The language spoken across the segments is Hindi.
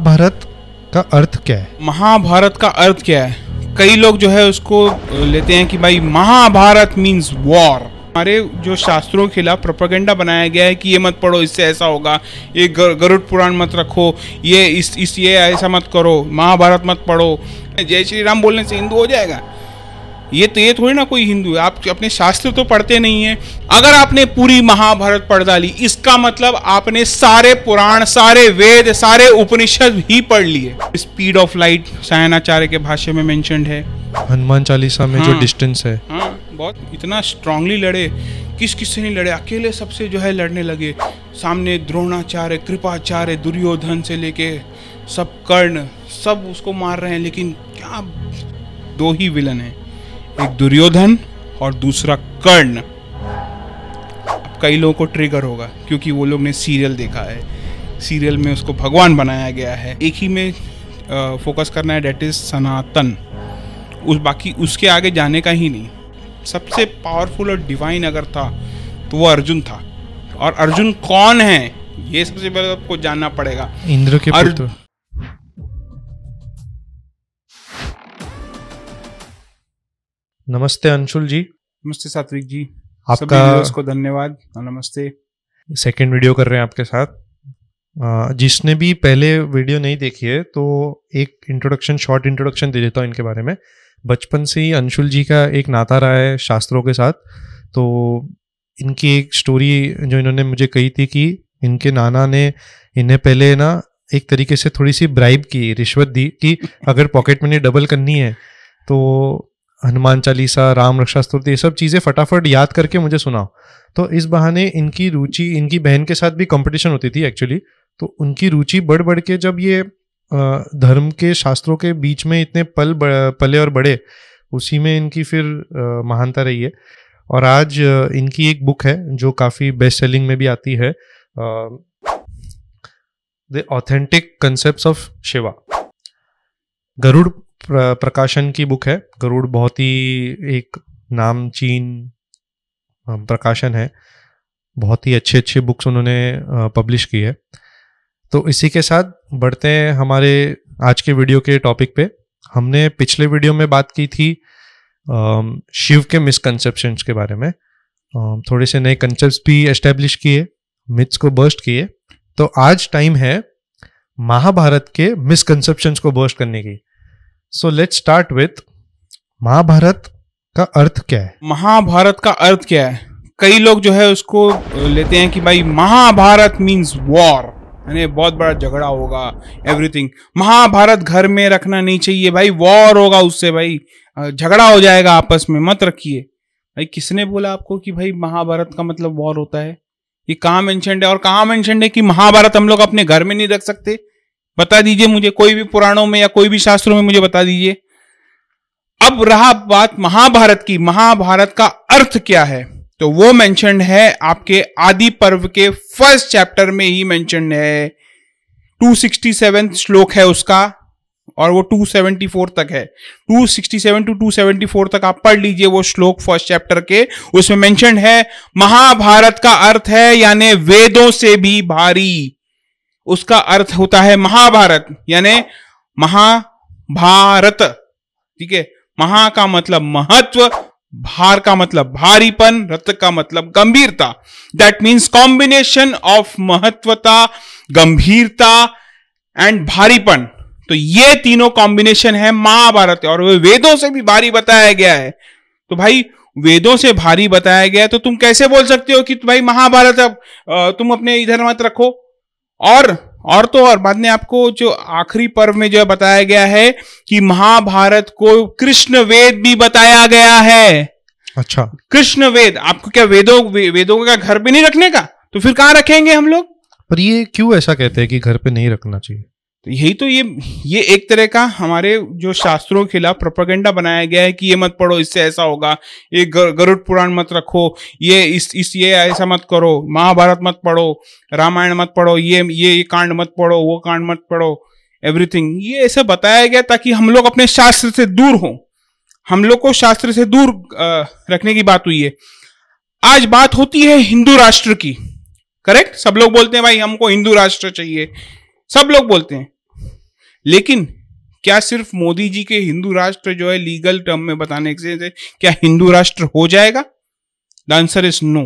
महाभारत का अर्थ क्या है महाभारत का अर्थ क्या है कई लोग जो है उसको लेते हैं कि भाई महाभारत मीन्स वॉर हमारे जो शास्त्रों के खिलाफ प्रोपागेंडा बनाया गया है कि ये मत पढ़ो इससे ऐसा होगा ये गरुड़ पुराण मत रखो ये इस इस ये ऐसा मत करो महाभारत मत पढ़ो जय श्री राम बोलने से हिंदू हो जाएगा ये तो ये थोड़ी ना कोई हिंदू है आप अपने शास्त्र तो पढ़ते नहीं है अगर आपने पूरी महाभारत पढ़ डाली इसका मतलब आपने सारे पुराण सारे वेद सारे उपनिषद ही पढ़ लिए स्पीड ऑफ लाइट सायनाचार्य के भाष्य में मेंशन है हनुमान चालीसा में हाँ, जो डिस्टेंस है हाँ, बहुत इतना स्ट्रांगली लड़े किस किस से नहीं लड़े अकेले सबसे जो है लड़ने लगे सामने द्रोणाचार्य कृपाचार्य दुर्योधन से लेके सब कर्ण सब उसको मार रहे हैं लेकिन क्या दो ही विलन है एक दुर्योधन और दूसरा कर्ण कई लोगों को ट्रिगर होगा क्योंकि वो लोग ने सीरियल देखा है सीरियल में उसको भगवान बनाया गया है एक ही में फोकस करना है डेट इज़ सनातन उस बाकी उसके आगे जाने का ही नहीं सबसे पावरफुल और डिवाइन अगर था तो वो अर्जुन था और अर्जुन कौन है ये सबसे पहले आपको जानना पड़ेगा इंद्र के अर्जुन नमस्ते अंशुल जी नमस्ते सात्विक जी आपका को धन्यवाद नमस्ते सेकंड वीडियो कर रहे हैं आपके साथ जिसने भी पहले वीडियो नहीं देखी है तो एक इंट्रोडक्शन शॉर्ट इंट्रोडक्शन दे देता हूँ इनके बारे में बचपन से ही अंशुल जी का एक नाता रहा है शास्त्रों के साथ तो इनकी एक स्टोरी जो इन्होंने मुझे कही थी कि इनके नाना ने इन्हें पहले ना एक तरीके से थोड़ी सी ब्राइब की रिश्वत दी कि अगर पॉकेट मनी डबल करनी है तो हनुमान चालीसा राम रक्षा स्तुति ये सब चीज़ें फटाफट याद करके मुझे सुनाओ तो इस बहाने इनकी रुचि इनकी बहन के साथ भी कंपटीशन होती थी एक्चुअली तो उनकी रुचि बढ़ बढ़ के जब ये धर्म के शास्त्रों के बीच में इतने पल पले और बड़े उसी में इनकी फिर महानता रही है और आज इनकी एक बुक है जो काफ़ी बेस्ट सेलिंग में भी आती है the authentic concept of Shiva Garuda प्र, प्रकाशन की बुक है गरुड़ बहुत ही एक नामचीन प्रकाशन है बहुत ही अच्छे अच्छे बुक्स उन्होंने पब्लिश की है तो इसी के साथ बढ़ते हैं हमारे आज के वीडियो के टॉपिक पे हमने पिछले वीडियो में बात की थी शिव के मिसकनसेप्शंस के बारे में थोड़े से नए कंसेप्ट भी एस्टेब्लिश किए मिथ्स को बर्स्ट किए तो आज टाइम है महाभारत के मिसकनसेप्शंस को बर्स्ट करने की so let start with Mahabharata का अर्थ क्या है महाभारत का अर्थ क्या है कई लोग जो है उसको लेते हैं कि भाई महाभारत मीन्स वॉर यानी बहुत बड़ा झगड़ा होगा एवरीथिंग महाभारत घर में रखना नहीं चाहिए भाई वॉर होगा उससे भाई झगड़ा हो जाएगा आपस में मत रखिए भाई किसने बोला आपको कि भाई महाभारत का मतलब वॉर होता है ये कहाँ मेंशनड है और कहाँ मेंशनड है कि महाभारत हम लोग अपने घर में नहीं रख सकते बता दीजिए मुझे कोई भी पुराणों में या कोई भी शास्त्रों में मुझे बता दीजिए अब रहा बात महाभारत की महाभारत का अर्थ क्या है तो वो मेंशन है आपके आदि पर्व के फर्स्ट चैप्टर में ही मेंशन है 267 श्लोक है उसका और वो 274 तक है 267 टू 274 तक आप पढ़ लीजिए वो श्लोक फर्स्ट चैप्टर के उसमें मेंशन है महाभारत का अर्थ है यानी वेदों से भी भारी उसका अर्थ होता है महाभारत यानी महाभारत ठीक है महा का मतलब महत्व भार का मतलब भारीपन रत का मतलब गंभीरता दैट मीन्स कॉम्बिनेशन ऑफ महत्वता गंभीरता एंड भारीपन तो ये तीनों कॉम्बिनेशन है महाभारत और वे वेदों से भी भारी बताया गया है तो भाई वेदों से भारी बताया गया तो तुम कैसे बोल सकते हो कि भाई महाभारत अब तुम अपने इधर मत रखो और और तो और बाद में आपको जो आखिरी पर्व में जो बताया गया है कि महाभारत को कृष्ण वेद भी बताया गया है अच्छा कृष्ण वेद आपको क्या वेदों वे, वेदों का घर पे नहीं रखने का तो फिर कहाँ रखेंगे हम लोग पर ये क्यों ऐसा कहते हैं कि घर पे नहीं रखना चाहिए तो यही तो ये ये एक तरह का हमारे जो शास्त्रों के खिलाफ प्रोपागेंडा बनाया गया है कि ये मत पढ़ो इससे ऐसा होगा ये गरुड़ पुराण मत रखो ये इस इस ये ऐसा मत करो महाभारत मत पढ़ो रामायण मत पढ़ो ये ये ये कांड मत पढ़ो वो कांड मत पढ़ो एवरीथिंग ये ऐसा बताया गया ताकि हम लोग अपने शास्त्र से दूर हों हम लोग को शास्त्र से दूर रखने की बात हुई है आज बात होती है हिंदू राष्ट्र की करेक्ट सब लोग बोलते हैं भाई हमको हिंदू राष्ट्र चाहिए सब लोग बोलते हैं लेकिन क्या सिर्फ मोदी जी के हिंदू राष्ट्र जो है लीगल टर्म में बताने से क्या हिंदू राष्ट्र हो जाएगा द आंसर इज नो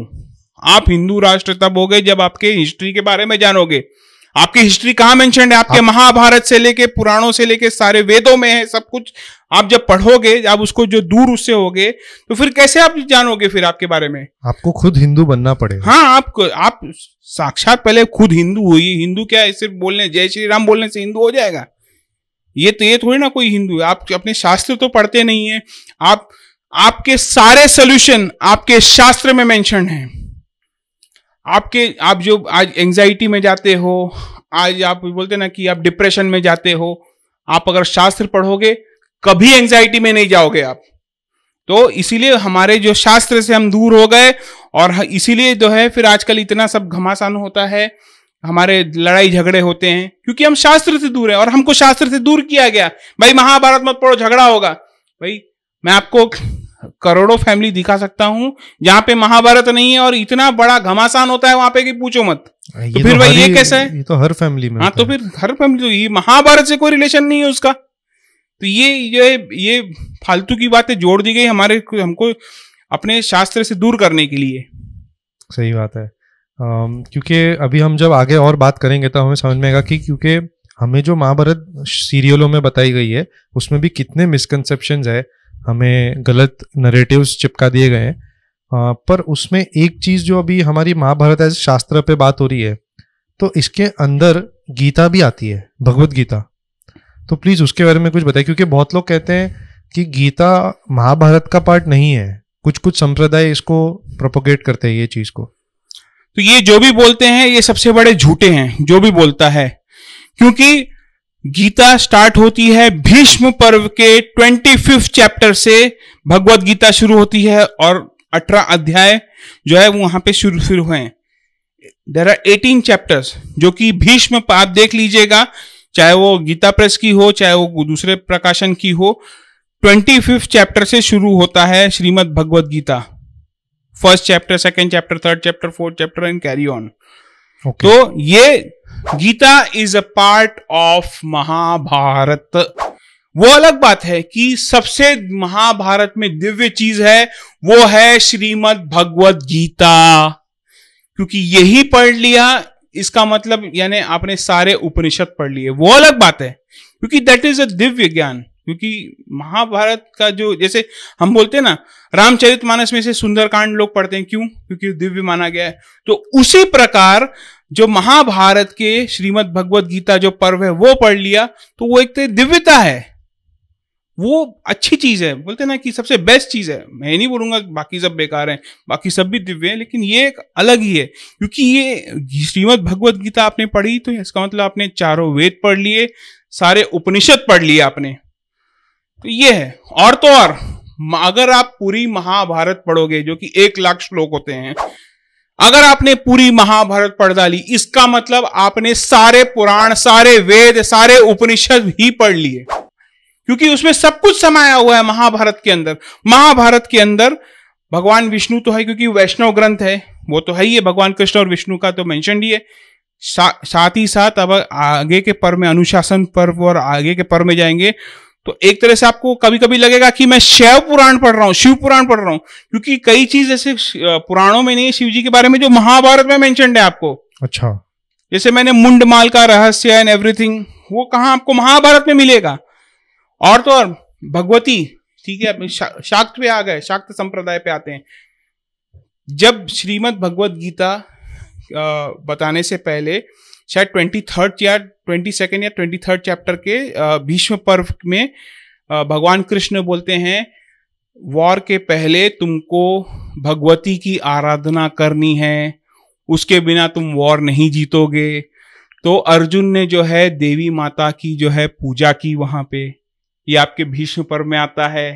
आप हिंदू राष्ट्र तब हो गए जब आपके हिस्ट्री के बारे में जानोगे आपकी हिस्ट्री कहां मेंशन है आपके आप... महाभारत से लेके पुराणों से लेके सारे वेदों में है सब कुछ आप जब पढ़ोगे आप उसको जो दूर उससे होगे तो फिर कैसे आप जानोगे फिर आपके बारे में आपको खुद हिंदू बनना पड़ेगा हाँ आपको आप साक्षात पहले खुद हिंदू हुई हिंदू क्या है सिर्फ बोलने जय श्री राम बोलने से हिंदू हो जाएगा ये तो ये थोड़ी ना कोई हिंदू है आप अपने शास्त्र तो पढ़ते नहीं है आप आपके सारे सोल्यूशन आपके शास्त्र में मेंशन है आपके आप जो आज एंजाइटी में जाते हो आज आप बोलते ना कि आप डिप्रेशन में जाते हो आप अगर शास्त्र पढ़ोगे कभी एंजाइटी में नहीं जाओगे आप तो इसीलिए हमारे जो शास्त्र से हम दूर हो गए और इसीलिए जो है फिर आजकल इतना सब घमासान होता है हमारे लड़ाई झगड़े होते हैं क्योंकि हम शास्त्र से दूर हैं और हमको शास्त्र से दूर किया गया भाई महाभारत मत पढ़ो झगड़ा होगा भाई मैं आपको करोड़ों फैमिली दिखा सकता हूँ जहां पे महाभारत नहीं है और इतना बड़ा घमासान होता है वहां पे कि पूछो मत तो, तो फिर तो भाई ये कैसा है ये तो हर फैमिली में हाँ तो फिर हर फैमिली तो ये महाभारत से कोई रिलेशन नहीं है उसका तो ये ये ये फालतू की बातें जोड़ दी गई हमारे हमको अपने शास्त्र से दूर करने के लिए सही बात है क्योंकि अभी हम जब आगे और बात करेंगे तो हमें समझ में आएगा कि क्योंकि हमें जो महाभारत सीरियलों में बताई गई है उसमें भी कितने मिसकनसेप्शन है हमें गलत नरेटिव्स चिपका दिए गए हैं पर उसमें एक चीज़ जो अभी हमारी महाभारत एज शास्त्र पे बात हो रही है तो इसके अंदर गीता भी आती है भगवत गीता तो प्लीज़ उसके बारे में कुछ बताइए क्योंकि बहुत लोग कहते हैं कि गीता महाभारत का पार्ट नहीं है कुछ कुछ संप्रदाय इसको प्रोपोगेट करते हैं ये चीज़ को तो ये जो भी बोलते हैं ये सबसे बड़े झूठे हैं जो भी बोलता है क्योंकि गीता स्टार्ट होती है भीष्म पर्व के ट्वेंटी फिफ्थ चैप्टर से भगवत गीता शुरू होती है और अठारह अध्याय जो है वहां पे शुरू शुरू हुए देर आर एटीन चैप्टर्स जो कि भीष्म आप देख लीजिएगा चाहे वो गीता प्रेस की हो चाहे वो दूसरे प्रकाशन की हो ट्वेंटी फिफ्थ चैप्टर से शुरू होता है Shrimad Bhagavad Gita first chapter second chapter third chapter fourth chapter and carry on तो ये Gita is a part of Mahabharata वो अलग बात है कि सबसे महाभारत में दिव्य चीज है वो है श्रीमद भगवत गीता क्योंकि यही पढ़ लिया इसका मतलब यानी आपने सारे उपनिषद पढ़ लिए वो अलग बात है क्योंकि दैट इज अ दिव्य ज्ञान क्योंकि महाभारत का जो जैसे हम बोलते हैं ना रामचरित मानस में से सुंदरकांड लोग पढ़ते हैं क्यों क्योंकि दिव्य माना गया है तो उसी प्रकार जो महाभारत के श्रीमद भगवत गीता जो पर्व है वो पढ़ लिया तो वो एक तो दिव्यता है वो अच्छी चीज है बोलते ना कि सबसे बेस्ट चीज है मैं नहीं बोलूंगा बाकी सब बेकार हैं बाकी सब भी दिव्य हैं लेकिन ये एक अलग ही है क्योंकि ये श्रीमद भगवत गीता आपने पढ़ी तो इसका मतलब आपने चारों वेद पढ़ लिए सारे उपनिषद पढ़ लिए आपने तो ये है और तो और अगर आप पूरी महाभारत पढ़ोगे जो कि एक लाख श्लोक होते हैं अगर आपने पूरी महाभारत पढ़ डाली इसका मतलब आपने सारे पुराण सारे वेद सारे उपनिषद ही पढ़ लिए क्योंकि उसमें सब कुछ समाया हुआ है महाभारत के अंदर महाभारत के अंदर भगवान विष्णु तो है क्योंकि वैष्णव ग्रंथ है वो तो है ही है भगवान कृष्ण और विष्णु का तो मेंशन ही है सा, साथ ही साथ अब आगे के पर्व में अनुशासन पर्व और आगे के पर्व में जाएंगे तो एक तरह से आपको कभी कभी लगेगा कि मैं शैव पुराण पढ़ रहा हूं शिव पुराण पढ़ रहा हूं क्योंकि कई चीज ऐसे पुराणों में नहीं है शिव जी के बारे में जो महाभारत में मेंशन है आपको अच्छा जैसे मैंने मुंडमाल का रहस्य एंड एवरीथिंग वो कहा आपको महाभारत में मिलेगा और तो और भगवती ठीक है शा, शाक्त पे आ गए शाक्त संप्रदाय पे आते हैं जब श्रीमद भगवत गीता बताने से पहले शायद ट्वेंटी थर्ड या ट्वेंटी सेकेंड या ट्वेंटी थर्ड चैप्टर के भीष्म पर्व में भगवान कृष्ण बोलते हैं वॉर के पहले तुमको भगवती की आराधना करनी है उसके बिना तुम वॉर नहीं जीतोगे तो अर्जुन ने जो है देवी माता की जो है पूजा की वहां पे ये आपके भीष्म पर्व में आता है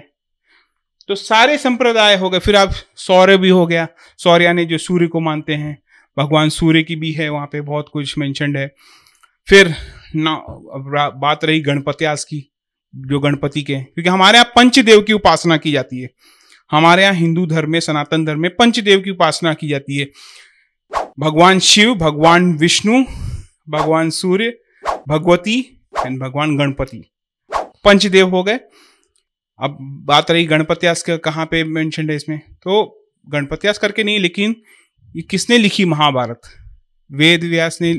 तो सारे संप्रदाय हो गए फिर आप सौर्य भी हो गया सौर्या ने जो सूर्य को मानते हैं भगवान सूर्य की भी है वहाँ पे बहुत कुछ मैंशनड है फिर ना बात रही गणपत्यास की जो गणपति के क्योंकि हमारे यहाँ पंचदेव की उपासना की जाती है हमारे यहाँ हिंदू धर्म में सनातन धर्म में पंचदेव की उपासना की जाती है भगवान शिव भगवान विष्णु भगवान सूर्य भगवती एंड भगवान गणपति पंचदेव हो गए अब बात रही गणपत्यास का कहाँ पे मेंशन है इसमें तो गणपत्यास करके नहीं लेकिन ये किसने लिखी महाभारत वेद व्यास ने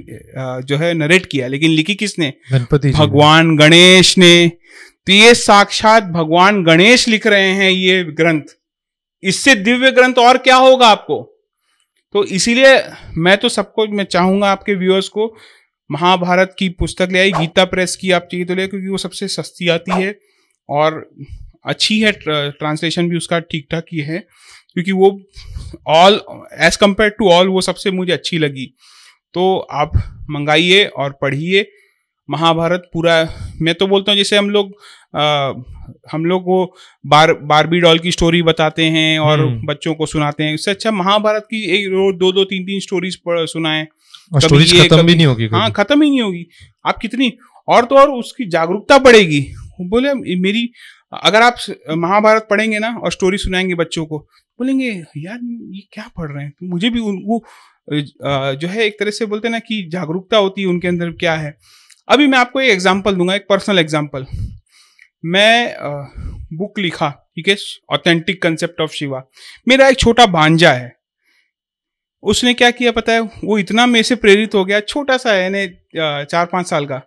जो है नरेट किया लेकिन लिखी किसने गणपति भगवान गणेश ने तो ये साक्षात भगवान गणेश लिख रहे हैं ये ग्रंथ इससे दिव्य ग्रंथ और क्या होगा आपको तो इसीलिए मैं तो सबको मैं चाहूंगा आपके व्यूअर्स को महाभारत की पुस्तक ले आई गीता प्रेस की आप चाहिए तो ले क्योंकि वो सबसे सस्ती आती है और अच्छी है ट्रांसलेशन भी उसका ठीक ठाक ही है क्योंकि वो all as compare to all वो सबसे मुझे अच्छी लगी तो आप मंगाइए और पढ़िए महाभारत पूरा मैं तो बोलता हूँ जैसे हम लोग आ, हम लोग वो बार बारबी डॉल की स्टोरी बताते हैं और हम्म। बच्चों को सुनाते हैं उससे अच्छा महाभारत की एक रोज दो दो तीन तीन स्टोरीज सुनाए स्टोरीज खत्म भी नहीं होगी हाँ खत्म ही नहीं होगी आप कितनी और तो और उसकी जागरूकता बढ़ेगी बोले मेरी अगर आप महाभारत पढ़ेंगे ना और स्टोरी सुनाएंगे बच्चों को बोलेंगे यार ये क्या पढ़ रहे हैं तो मुझे भी उनको जो है एक तरह से बोलते ना कि जागरूकता होती है उनके अंदर क्या है अभी मैं आपको एक एग्जाम्पल दूंगा एक पर्सनल एग्जाम्पल मैं बुक लिखा ठीक है ऑथेंटिक कंसेप्ट ऑफ शिवा मेरा एक छोटा भांजा है उसने क्या किया पता है वो इतना मेरे से प्रेरित हो गया छोटा सा है यानी चार पाँच साल का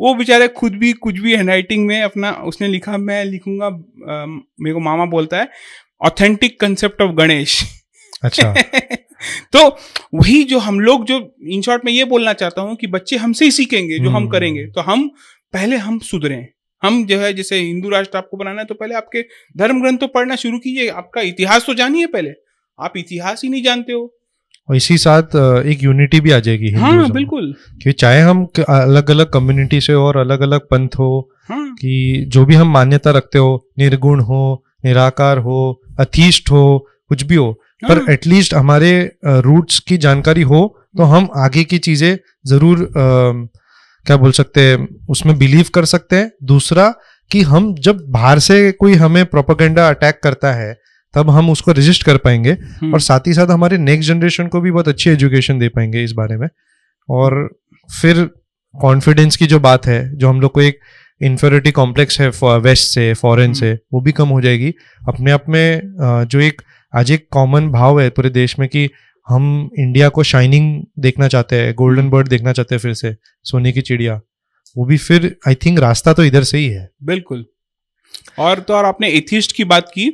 वो बेचारे खुद भी कुछ भी हैंड में अपना उसने लिखा मैं लिखूंगा मेरे को मामा बोलता है ऑथेंटिक कंसेप्ट ऑफ गणेश अच्छा तो वही जो हम लोग जो इन शॉर्ट में ये बोलना चाहता हूँ कि बच्चे हमसे ही सीखेंगे जो हम हम्म। करेंगे तो हम पहले हम सुधरें हम जो है जैसे हिंदू राष्ट्र आपको बनाना है तो पहले आपके धर्म ग्रंथ तो पढ़ना शुरू कीजिए आपका इतिहास तो जानिए पहले आप इतिहास ही नहीं जानते हो और इसी साथ एक यूनिटी भी आ जाएगी हाँ बिल्कुल कि चाहे हम अलग अलग कम्युनिटी से और अलग अलग पंथ हो हाँ। कि जो भी हम मान्यता रखते हो निर्गुण हो निराकार हो अथीष्ट हो कुछ भी हो पर एटलीस्ट हाँ। हमारे रूट्स की जानकारी हो तो हम आगे की चीजें जरूर आ, क्या बोल सकते हैं उसमें बिलीव कर सकते हैं दूसरा कि हम जब बाहर से कोई हमें प्रोपोगेंडा अटैक करता है तब हम उसको रजिस्ट कर पाएंगे हम्म। और साथ ही साथ हमारे नेक्स्ट जनरेशन को भी बहुत अच्छी एजुकेशन दे पाएंगे इस बारे में और फिर कॉन्फिडेंस की जो बात है जो हम लोग को एक इन्फेरिटी कॉम्प्लेक्स है वेस्ट से फॉरेन hmm. से वो भी कम हो जाएगी अपने आप में जो एक आज एक कॉमन भाव है पूरे देश में कि हम इंडिया को शाइनिंग देखना चाहते हैं गोल्डन बर्ड hmm. देखना चाहते हैं फिर से सोने की चिड़िया वो भी फिर आई थिंक रास्ता तो इधर से ही है बिल्कुल और तो और आपने एथिस्ट की बात की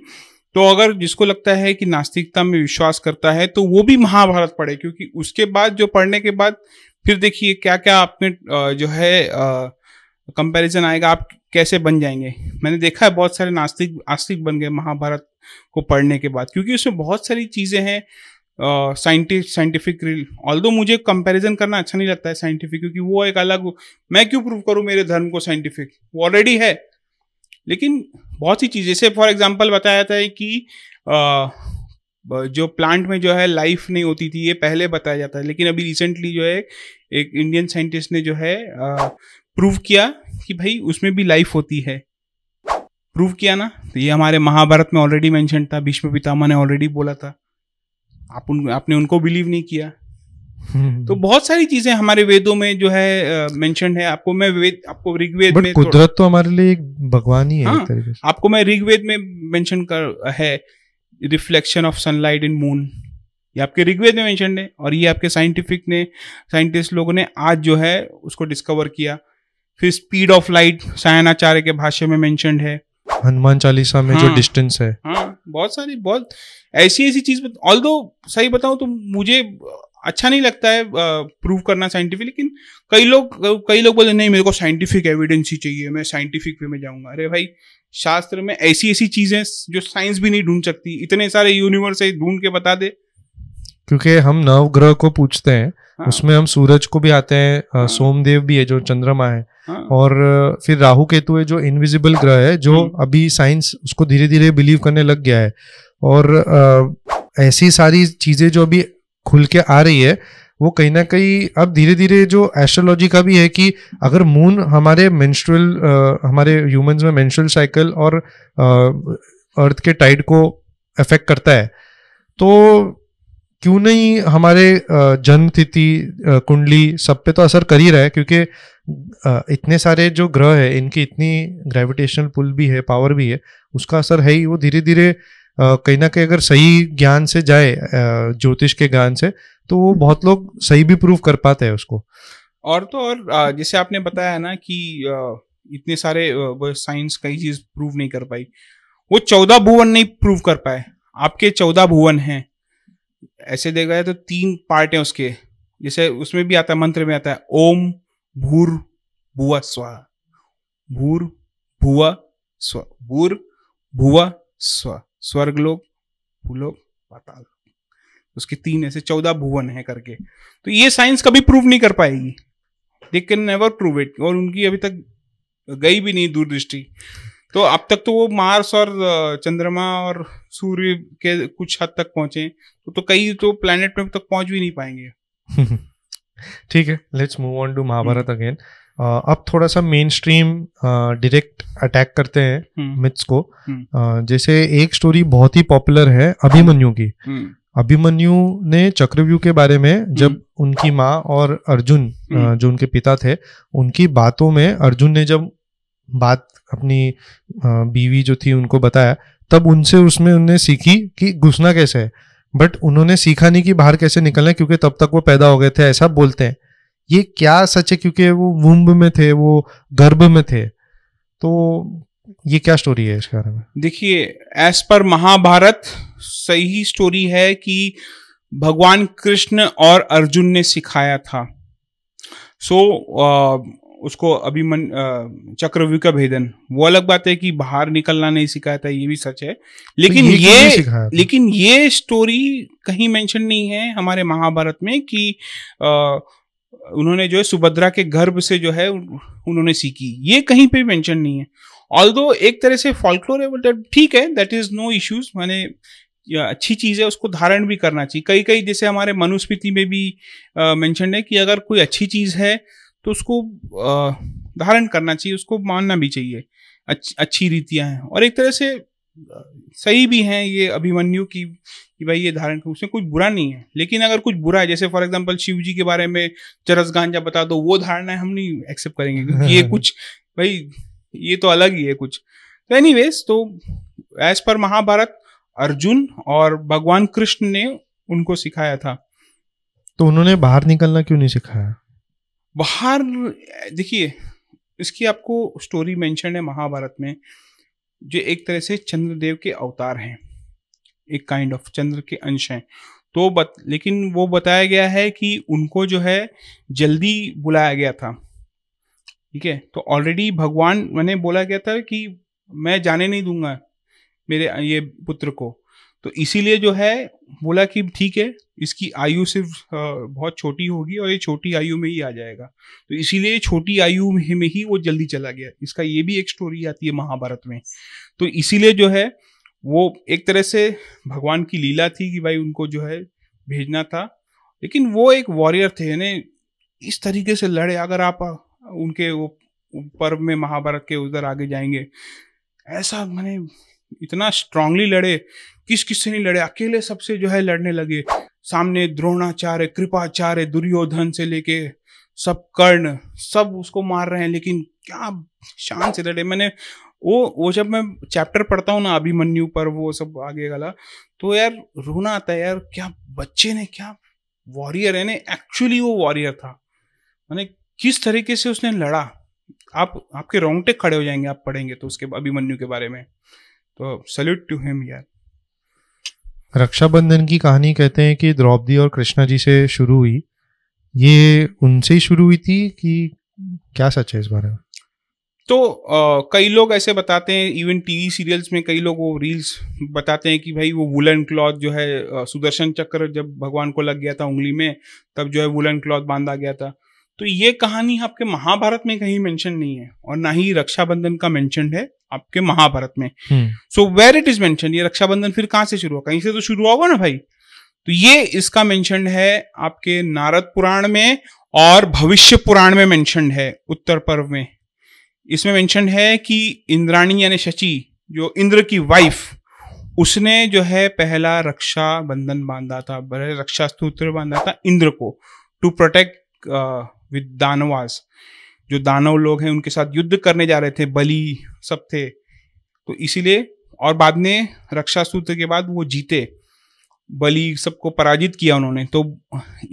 तो अगर जिसको लगता है कि नास्तिकता में विश्वास करता है तो वो भी महाभारत पढ़े क्योंकि उसके बाद जो पढ़ने के बाद फिर देखिए क्या क्या आपने जो है कंपैरिजन आएगा आप कैसे बन जाएंगे मैंने देखा है बहुत सारे नास्तिक आस्तिक बन गए महाभारत को पढ़ने के बाद क्योंकि उसमें बहुत सारी चीज़ें हैं साइंटिफिक रिल ऑल दो मुझे कंपैरिजन करना अच्छा नहीं लगता है साइंटिफिक क्योंकि वो एक अलग मैं क्यों प्रूव करूँ मेरे धर्म को साइंटिफिक वो ऑलरेडी है लेकिन बहुत सी चीज़ें जैसे फॉर एग्जाम्पल बताया था कि आ, जो प्लांट में जो है लाइफ नहीं होती थी ये पहले बताया जाता है लेकिन अभी रिसेंटली जो है एक इंडियन साइंटिस्ट ने जो है प्रूव किया कि भाई उसमें भी लाइफ होती है प्रूव किया ना तो ये हमारे महाभारत में ऑलरेडी मैंशन था भीष्म पितामह ने ऑलरेडी बोला था आप उन आपने उनको बिलीव नहीं किया हम्म। तो बहुत सारी चीजें हमारे वेदों में जो है मेंशन है आपको मैं वेद आपको ऋग्वेद में कुदरत तो हमारे लिए भगवान ही है हाँ, आपको मैं ऋग्वेद में मेंशन कर है reflection of sunlight in moon ये आपके ऋग्वेद में मेंशन है और ये आपके साइंटिफिक ने साइंटिस्ट लोगों ने आज जो है उसको डिस्कवर किया फिर स्पीड ऑफ लाइट सायनाचार्य के भाषा में मेंशनड है हनुमान चालीसा में हाँ, जो डिस्टेंस है हाँ बहुत सारी बहुत ऐसी ऐसी चीज ऑल दो सही बताऊं तो मुझे अच्छा नहीं लगता है प्रूव करना साइंटिफिक लेकिन कई लोग कई लोग बोले नहीं मेरे को साइंटिफिक एविडेंस ही चाहिए मैं साइंटिफिक वे में जाऊंगा अरे भाई शास्त्र में ऐसी ऐसी चीजें जो साइंस भी नहीं ढूंढ सकती इतने सारे यूनिवर्स ढूंढ के बता दे क्योंकि हम नवग्रह को पूछते हैं हाँ। उसमें हम सूरज को भी आते हैं हाँ। सोमदेव भी है जो चंद्रमा है हाँ। और फिर राहु केतु है जो इनविजिबल ग्रह है जो हम्म। अभी साइंस उसको धीरे धीरे बिलीव करने लग गया है और ऐसी सारी चीजें जो अभी खुल के आ रही है वो कहीं ना कहीं अब धीरे धीरे जो एस्ट्रोलॉजी का भी है कि अगर मून हमारे मेंस्ट्रुअल हमारे ह्यूमंस में मेंस्ट्रुअल साइकिल और अर्थ के टाइड को अफेक्ट करता है तो क्यों नहीं हमारे जन्म तिथि कुंडली सब पे तो असर कर ही रहा है क्योंकि इतने सारे जो ग्रह है इनकी इतनी ग्रेविटेशनल पुल भी है पावर भी है उसका असर है ही वो धीरे धीरे कहीं ना कहीं अगर सही ज्ञान से जाए ज्योतिष के ज्ञान से तो वो बहुत लोग सही भी प्रूव कर पाते हैं उसको और तो और जैसे आपने बताया ना कि इतने सारे साइंस कई चीज प्रूव नहीं कर पाई वो चौदह भुवन नहीं प्रूव कर पाए आपके चौदह भुवन हैं ऐसे देखा जाए तो तीन पार्ट हैं उसके जैसे उसमें भी आता है मंत्र में आता है ओम भूर भुआ स्वा भूर भुआ स्व भूर भुआ स्व स्वर्ग लोग भूलोक पाताल उसके तीन ऐसे चौदह भुवन है करके तो ये साइंस कभी प्रूव नहीं कर पाएगी they can never prove it और उनकी अभी तक गई भी नहीं दूरदृष्टि तो अब तक तो वो मार्स और चंद्रमा और सूर्य के कुछ हद तक पहुंचे तो, तो कई तो प्लेनेट में तक पहुंच भी नहीं पाएंगे ठीक है let's move on to Mahabharata hmm. Again अब थोड़ा सा मेन स्ट्रीम डायरेक्ट अटैक करते हैं मिथ्स हम्म। को आ, हम्म। जैसे एक स्टोरी बहुत ही पॉपुलर है अभिमन्यु की अभिमन्यु ने चक्रव्यूह के बारे में जब उनकी माँ और अर्जुन जो उनके पिता थे उनकी बातों में अर्जुन ने जब बात अपनी बीवी जो थी उनको बताया तब उनसे उसमें उनने सीखी कि घुसना कैसे है बट उन्होंने सीखा नहीं कि बाहर कैसे निकलना है क्योंकि तब तक वो पैदा हो गए थे ऐसा बोलते हैं ये क्या सच है क्योंकि वो वुम्ब में थे वो गर्भ में थे तो ये क्या स्टोरी है इसके बारे में देखिए एज पर महाभारत सही स्टोरी है कि भगवान कृष्ण और अर्जुन ने सिखाया था सो so, उसको अभी मन चक्रव्यूह का भेदन वो अलग बात है कि बाहर निकलना नहीं सिखाया था ये भी सच है तो लेकिन तो ये, ये लेकिन ये स्टोरी कहीं मेंशन नहीं है हमारे महाभारत में कि आ, उन्होंने जो है सुभद्रा के गर्भ से जो है उन्होंने सीखी ये कहीं पे मेंशन नहीं है ऑल एक तरह से फॉल्कलोर है बट ठीक है दैट इज नो इश्यूज मैंने अच्छी चीज़ है उसको धारण भी करना चाहिए कई कई जैसे हमारे मनुस्मृति में भी मेंशन है कि अगर कोई अच्छी चीज़ है तो उसको धारण करना चाहिए उसको मानना भी चाहिए अच्छ, अच्छी रीतियां हैं और एक तरह से सही भी हैं ये अभिमन्यु की कि भाई ये धारण कर उसमें कुछ बुरा नहीं है लेकिन अगर कुछ बुरा है जैसे फॉर एग्जाम्पल शिव जी के बारे में चरस गांजा बता दो वो धारणा हम नहीं एक्सेप्ट करेंगे क्योंकि ये कुछ भाई ये तो अलग ही है कुछ तो एनी तो एज पर महाभारत अर्जुन और भगवान कृष्ण ने उनको सिखाया था तो उन्होंने बाहर निकलना क्यों नहीं सिखाया बाहर देखिए इसकी आपको स्टोरी मेंशन है महाभारत में जो एक तरह से चंद्रदेव के अवतार हैं एक काइंड ऑफ चंद्र के अंश हैं तो बत लेकिन वो बताया गया है कि उनको जो है जल्दी बुलाया गया था ठीक है तो ऑलरेडी भगवान मैंने बोला गया था कि मैं जाने नहीं दूंगा मेरे ये पुत्र को तो इसीलिए जो है बोला कि ठीक है इसकी आयु सिर्फ बहुत छोटी होगी और ये छोटी आयु में ही आ जाएगा तो इसीलिए छोटी आयु में ही वो जल्दी चला गया इसका ये भी एक स्टोरी आती है महाभारत में तो इसीलिए जो है वो एक तरह से भगवान की लीला थी कि भाई उनको जो है भेजना था लेकिन वो एक वॉरियर थे यानी इस तरीके से लड़े अगर आप उनके वो पर्व में महाभारत के उधर आगे जाएंगे ऐसा मैंने इतना स्ट्रांगली लड़े किस किस से नहीं लड़े अकेले सबसे जो है लड़ने लगे सामने द्रोणाचार्य कृपाचार्य दुर्योधन से लेके सब कर्ण सब उसको मार रहे हैं लेकिन क्या शान से लड़े मैंने वो वो जब मैं चैप्टर पढ़ता हूँ ना अभिमन्यु पर वो सब आगे वाला तो यार रोना आता है यार क्या बच्चे ने क्या वॉरियर है ने एक्चुअली वो वॉरियर था मैंने किस तरीके से उसने लड़ा आप आपके रोंगटे खड़े हो जाएंगे आप पढ़ेंगे तो उसके अभिमन्यु के बारे में तो सल्यूट टू हिम यार रक्षाबंधन की कहानी कहते हैं कि द्रौपदी और कृष्णा जी से शुरू हुई ये उनसे ही शुरू हुई थी कि क्या सच है इस बारे में तो आ, कई लोग ऐसे बताते हैं इवन टीवी सीरियल्स में कई लोग वो रील्स बताते हैं कि भाई वो वुलन क्लॉथ जो है सुदर्शन चक्र जब भगवान को लग गया था उंगली में तब जो है वुलन क्लॉथ बांधा गया था तो ये कहानी आपके महाभारत में कहीं मेंशन नहीं है और ना ही रक्षाबंधन का मेंशन है आपके महाभारत में so where it is mention ये रक्षाबंधन फिर कहां से शुरू हुआ कहीं से तो शुरू हुआ ना भाई तो ये इसका मेंशन है आपके नारद पुराण में और भविष्य पुराण में मेंशन है उत्तर पर्व में इसमें मेंशन है कि इंद्राणी यानी शची जो इंद्र की वाइफ उसने जो है पहला रक्षा बंधन बांधा था रक्षा स्तूत्र बांधा था इंद्र को टू प्रोटेक्ट विद दानवास जो दानव लोग हैं उनके साथ युद्ध करने जा रहे थे बलि सब थे तो इसीलिए और बाद में रक्षा सूत्र के बाद वो जीते बलि सबको पराजित किया उन्होंने तो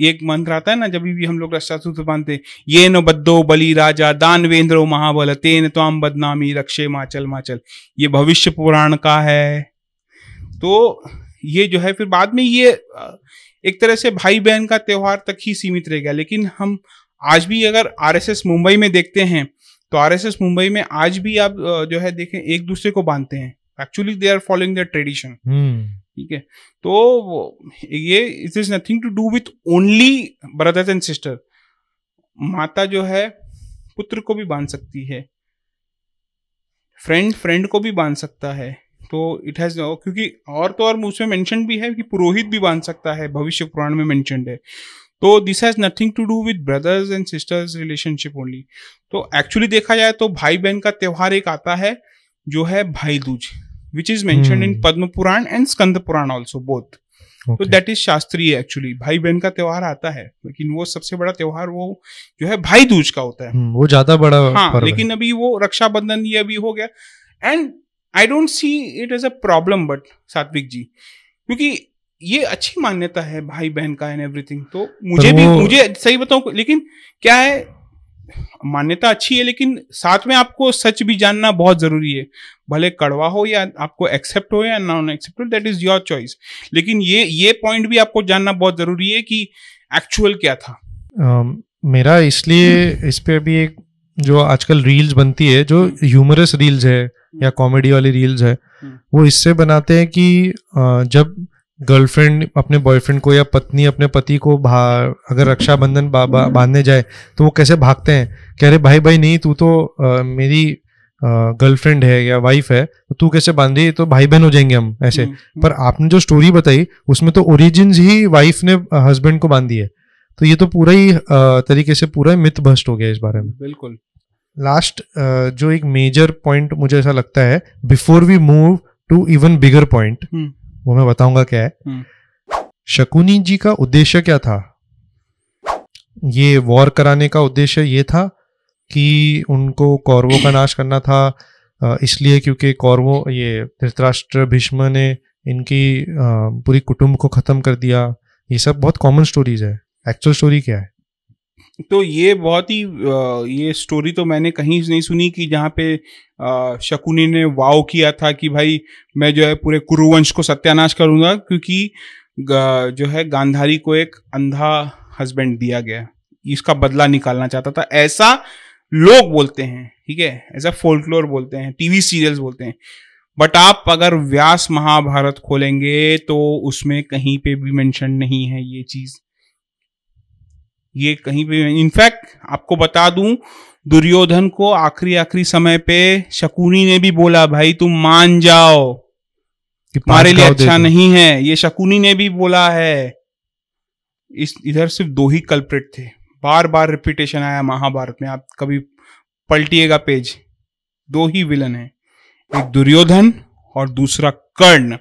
एक मंत्र आता है ना जब भी हम लोग रक्षा सूत्र बांधते ये न बद्दो बलि राजा दानवेंद्रो महाबल तेन त्वाम बदनामी रक्षे माचल माचल ये भविष्य पुराण का है तो ये जो है फिर बाद में ये एक तरह से भाई बहन का त्यौहार तक ही सीमित रह गया लेकिन हम आज भी अगर आरएसएस मुंबई में देखते हैं तो आरएसएस मुंबई में आज भी आप जो है देखें एक दूसरे को बांधते हैं actually they are following the tradition ठीक है तो ये it is nothing to do with only brothers and sister माता जो है पुत्र को भी बांध सकती है फ्रेंड फ्रेंड को भी बांध सकता है तो इट हैज क्योंकि और तो और उसमें मेंशन भी है कि पुरोहित भी बांध सकता है भविष्य पुराण में मेंशनड है तो this has nothing to do with brothers and sisters relationship only तो एक्चुअली देखा जाए तो भाई बहन का त्यौहार एक आता है जो है Bhai Dooj which is mention in Padma Purana and Skanda Purana also both तो दैट इज शास्त्रीय एक्चुअली भाई बहन का त्योहार आता है लेकिन वो सबसे बड़ा त्योहार वो जो है भाई दूज का होता है hmm, वो ज्यादा बड़ा हाँ लेकिन अभी वो रक्षाबंधन ये अभी हो गया and I don't see it as a problem but Satvik ji क्योंकि ये अच्छी मान्यता है भाई बहन का एंड एवरीथिंग तो मुझे भी मुझे सही बताऊं लेकिन क्या है मान्यता अच्छी है लेकिन साथ में आपको सच भी जानना बहुत जरूरी है भले कड़वा हो या आपको एक्सेप्ट हो या नॉन एक्सेप्ट हो दैट इज योर चॉइस लेकिन ये ये पॉइंट भी आपको जानना बहुत जरूरी है कि एक्चुअल क्या था आ, मेरा इसलिए इस पे भी एक जो आजकल रील्स बनती है जो ह्यूमरस रील्स है या कॉमेडी हम्म। वाली रील्स है हम्म। वो इससे बनाते हैं कि जब गर्लफ्रेंड अपने बॉयफ्रेंड को या पत्नी अपने पति को अगर रक्षाबंधन बांधने जाए तो वो कैसे भागते हैं कह रहे भाई भाई नहीं तू तो आ, मेरी गर्लफ्रेंड है या वाइफ है तो तू कैसे बांधी तो भाई बहन हो जाएंगे हम ऐसे हम्म, हम्म। पर आपने जो स्टोरी बताई उसमें तो ओरिजिन ही वाइफ ने हस्बैंड को बांधी है तो ये तो पूरा ही तरीके से पूरा मिथ भस्ट हो गया इस बारे में बिल्कुल लास्ट जो एक मेजर पॉइंट मुझे ऐसा लगता है before we move to even bigger point वो मैं बताऊंगा क्या है हम्म। शकुनी जी का उद्देश्य क्या था ये वॉर कराने का उद्देश्य ये था कि उनको कौरवों का नाश करना था इसलिए क्योंकि कौरवों ये धृतराष्ट्र भीष्म ने इनकी पूरी कुटुंब को ख़त्म कर दिया ये सब बहुत कॉमन स्टोरीज है एक्चुअल स्टोरी क्या है तो ये बहुत ही ये स्टोरी तो मैंने कहीं नहीं सुनी कि जहाँ पे शकुनी ने वाव किया था कि भाई मैं जो है पूरे कुरुवंश को सत्यानाश करूंगा क्योंकि जो है गांधारी को एक अंधा हस्बैंड दिया गया इसका बदला निकालना चाहता था ऐसा लोग बोलते हैं ठीक है ऐसा फोल्कलोर बोलते हैं टीवी सीरियल्स बोलते हैं बट आप अगर व्यास महाभारत खोलेंगे तो उसमें कहीं पे भी मेंशन नहीं है ये चीज़ ये कहीं भी इनफैक्ट आपको बता दूं दुर्योधन को आखिरी आखिरी समय पे शकुनी ने भी बोला भाई तुम मान जाओ तुम्हारे लिए अच्छा नहीं है ये शकुनी ने भी बोला है इस इधर सिर्फ दो ही कल्प्रेट थे बार बार रिपीटेशन आया महाभारत में आप कभी पलटिएगा पेज दो ही विलन है एक दुर्योधन और दूसरा कर्ण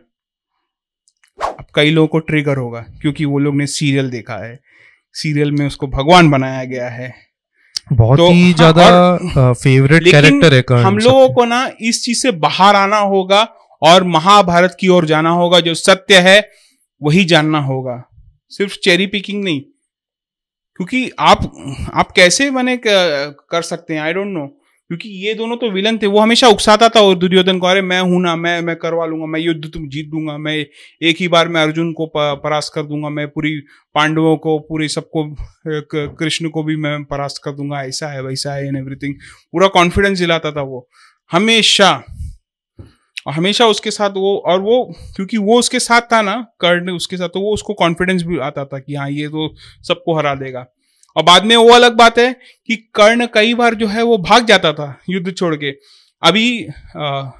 अब कई लोगों को ट्रिगर होगा क्योंकि वो लोग ने सीरियल देखा है सीरियल में उसको भगवान बनाया गया है बहुत तो ही ज्यादा फेवरेट कैरेक्टर है हम लोगों को ना इस चीज से बाहर आना होगा और महाभारत की ओर जाना होगा जो सत्य है वही जानना होगा सिर्फ चेरी पिकिंग नहीं क्योंकि आप आप कैसे बने कर सकते हैं आई डोंट नो क्योंकि ये दोनों तो विलन थे वो हमेशा उकसाता था और दुर्योधन को अरे मैं हूं ना मैं मैं करवा लूंगा मैं युद्ध तुम जीत दूंगा मैं एक ही बार मैं अर्जुन को परास्त कर दूंगा मैं पूरी पांडवों को पूरे सबको कृष्ण को भी मैं परास्त कर दूंगा ऐसा है वैसा है इन एवरीथिंग पूरा कॉन्फिडेंस दिलाता था वो हमेशा और हमेशा उसके साथ वो और वो क्योंकि वो उसके साथ था ना कर्ण उसके साथ तो वो उसको कॉन्फिडेंस भी आता था कि हाँ ये तो सबको हरा देगा और बाद में वो अलग बात है कि कर्ण कई बार जो है वो भाग जाता था युद्ध छोड़ के अभी आ,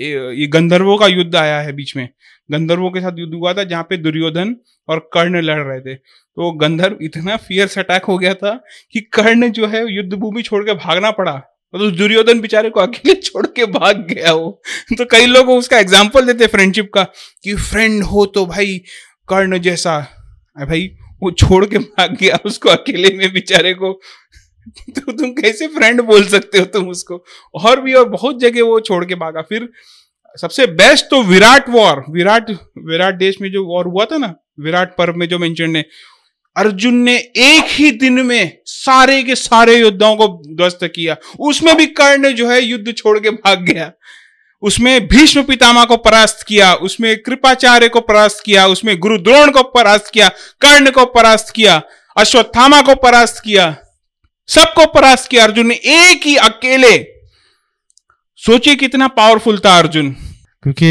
ये गंधर्वों का युद्ध आया है बीच में गंधर्वों के साथ युद्ध हुआ था जहाँ पे दुर्योधन और कर्ण लड़ रहे थे तो गंधर्व इतना फियर्स अटैक हो गया था कि कर्ण जो है युद्ध भूमि छोड़ के भागना पड़ा तो दुर्योधन बेचारे को अकेले छोड़ के भाग गया वो तो कई लोग उसका एग्जाम्पल देते फ्रेंडशिप का कि फ्रेंड हो तो भाई कर्ण जैसा भाई वो छोड़ के भाग गया उसको अकेले में बेचारे को तो तुम कैसे फ्रेंड बोल सकते हो तुम उसको और भी और बहुत जगह वो छोड़ के भागा फिर सबसे बेस्ट तो विराट वॉर विराट विराट देश में जो वॉर हुआ था ना विराट पर्व में जो मेंशन ने अर्जुन ने एक ही दिन में सारे के सारे योद्धाओं को ध्वस्त किया उसमें भी कर्ण जो है युद्ध छोड़ के भाग गया उसमें भीष्म पितामह को परास्त किया उसमें कृपाचार्य को परास्त किया उसमें गुरु द्रोण को परास्त किया कर्ण को परास्त किया अश्वत्थामा को परास्त किया सबको परास्त किया अर्जुन ने एक ही अकेले सोचिए कितना पावरफुल था अर्जुन क्योंकि